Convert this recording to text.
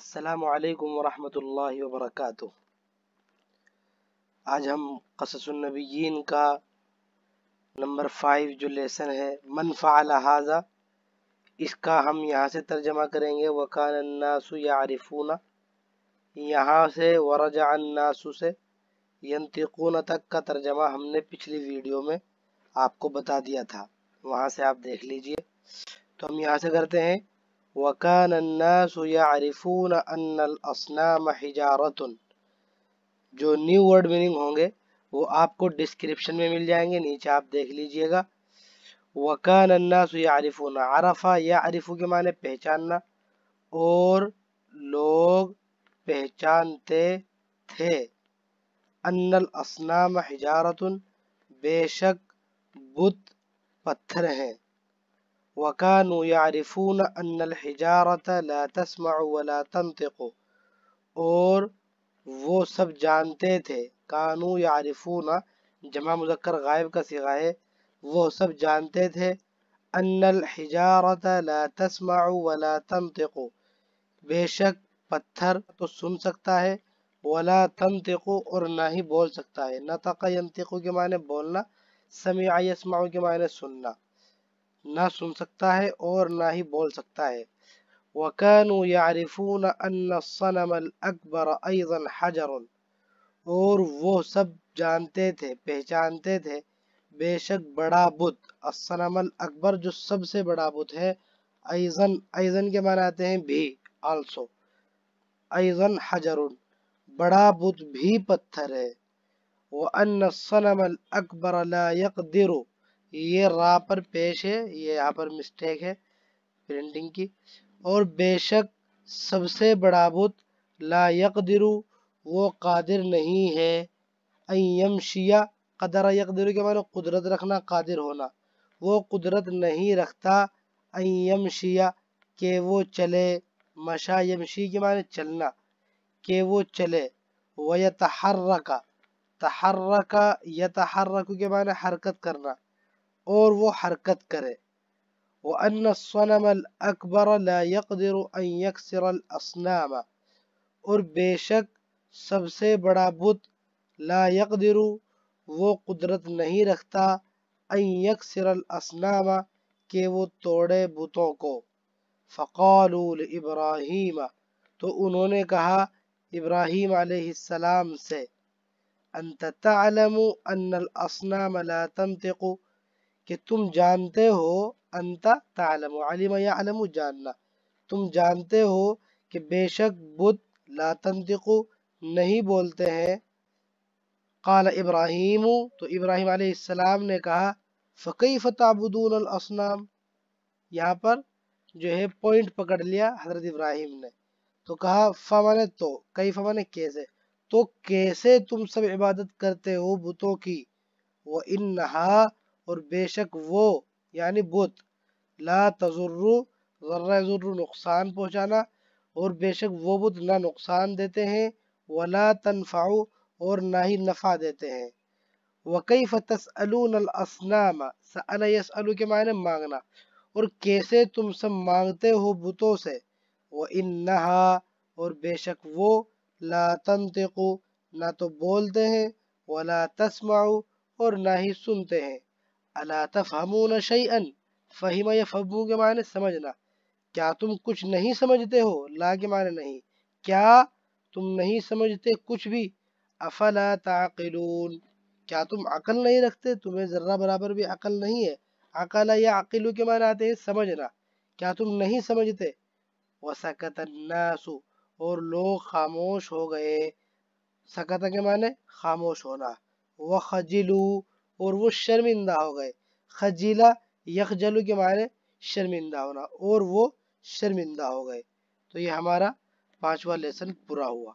السلام علیکم ورحمۃ اللہ وبرکاتہ آج ہم قصص النبیین کا نمبر فائیو جو لیسن ہے منفا الحاظہ اس کا ہم یہاں سے ترجمہ کریں گے وقان الناس یا عارفونہ یہاں سے ورجا الناس سے ینتقون تک کا ترجمہ ہم نے پچھلی ویڈیو میں آپ کو بتا دیا تھا وہاں سے آپ دیکھ لیجئے تو ہم یہاں سے کرتے ہیں وكان الناس يعرفون ان الاصنام حجارت جو نیو ورڈ میننگ ہوں گے وہ آپ کو ڈسکرپشن میں مل جائیں گے نیچے آپ دیکھ لیجئے گا وکان الناس یعرفون عرفا یا کے معنی پہچاننا اور لوگ پہچانتے تھے ان الاصنام حجارت بے شک بت پتھر ہیں و کانو یارفون حجارت لا تسمع ولا تنطق اور وہ سب جانتے تھے کانو یعرفون جمع مذکر غائب کا ہے وہ سب جانتے تھے ان الحجارت لا تسمع ولا تنطق بے شک پتھر تو سن سکتا ہے ولا تنطق اور نہ ہی بول سکتا ہے نطق ینطق کے معنی بولنا سمع اسماعی کے معنی سننا نہ سن سکتا ہے اور نہ ہی بول سکتا ہے وَكَانُوا يَعْرِفُونَ أَنَّ الصَّنَمَ الْأَكْبَرَ أَيْضًا حَجَرٌ اور وہ سب جانتے تھے پہچانتے تھے بے شک بڑا بت الصنم الاکبر جو سب سے بڑا بت ہے ایزن ایزن کے معنی آتے ہیں بھی آلسو ایزن حجرن بڑا بت بھی پتھر ہے وَأَنَّ الصَّنَمَ الْأَكْبَرَ لَا يَقْدِرُ یہ را پر پیش ہے یہ یہاں پر مسٹیک ہے پرنٹنگ کی اور بے شک سب سے بڑا بت وہ قادر نہیں ہے ایم شیعہ قدر یقدرو کے معنی قدرت رکھنا قادر ہونا وہ قدرت نہیں رکھتا ایم شیعہ کہ وہ چلے مشا یم شیعہ کے معنی چلنا کہ وہ چلے وہ تحرکا یتحرکو کے معنی حرکت کرنا اور وہ حرکت کرے وَأَنَّ الصَّنَمَ الْأَكْبَرَ لَا يَقْدِرُ أَن يَكْسِرَ الْأَصْنَامَ اور بے شک سب سے بڑا بت لا درو وہ قدرت نہیں رکھتا عک سرالاسنامہ کہ وہ توڑے بتوں کو فقال البراہیمہ تو انہوں نے کہا ابراہیم علیہ السلام سے انتم انسنام لم تقو کہ تم جانتے ہو انتا تعلم علم یا علم جاننا تم جانتے ہو کہ بے شک بدھ لا تنتقو نہیں بولتے ہیں قال ابراہیم تو ابراہیم علیہ السلام نے کہا فَقَيْفَ تَعْبُدُونَ الْأَصْنَامِ یہاں پر جو ہے پوائنٹ پکڑ لیا حضرت ابراہیم نے تو کہا فَمَنَ تو کئی فَمَنَ کیسے تو کیسے تم سب عبادت کرتے ہو بتوں کی وَإِنَّهَا اور بے شک وہ یعنی بت لا لاتر ذرہ ذر نقصان پہنچانا اور بے شک وہ بت نہ نقصان دیتے ہیں ولا اور نہ ہی نفع دیتے ہیں کے معنی مانگنا اور کیسے تم سب مانگتے ہو بتوں سے وہ اور بے شک وہ لا تنطق نہ تو بولتے ہیں ولا لا اور نہ ہی سنتے ہیں اللہ تفہمون فمن شی یفہمو کے معنی سمجھنا کیا تم کچھ نہیں سمجھتے ہو لا کے معنی نہیں کیا تم نہیں سمجھتے کچھ بھی افلا تعقلون کیا تم عقل نہیں رکھتے تمہیں ذرہ برابر بھی عقل نہیں ہے عقل یا عقلو کے معنی آتے ہیں سمجھنا کیا تم نہیں سمجھتے وسکت الناس اور لوگ خاموش ہو گئے سکت کے معنی خاموش ہونا وخجلو خجلو اور وہ شرمندہ ہو گئے خجیلا یک جلو کے معنی شرمندہ ہونا اور وہ شرمندہ ہو گئے تو یہ ہمارا پانچواں لیسن پورا ہوا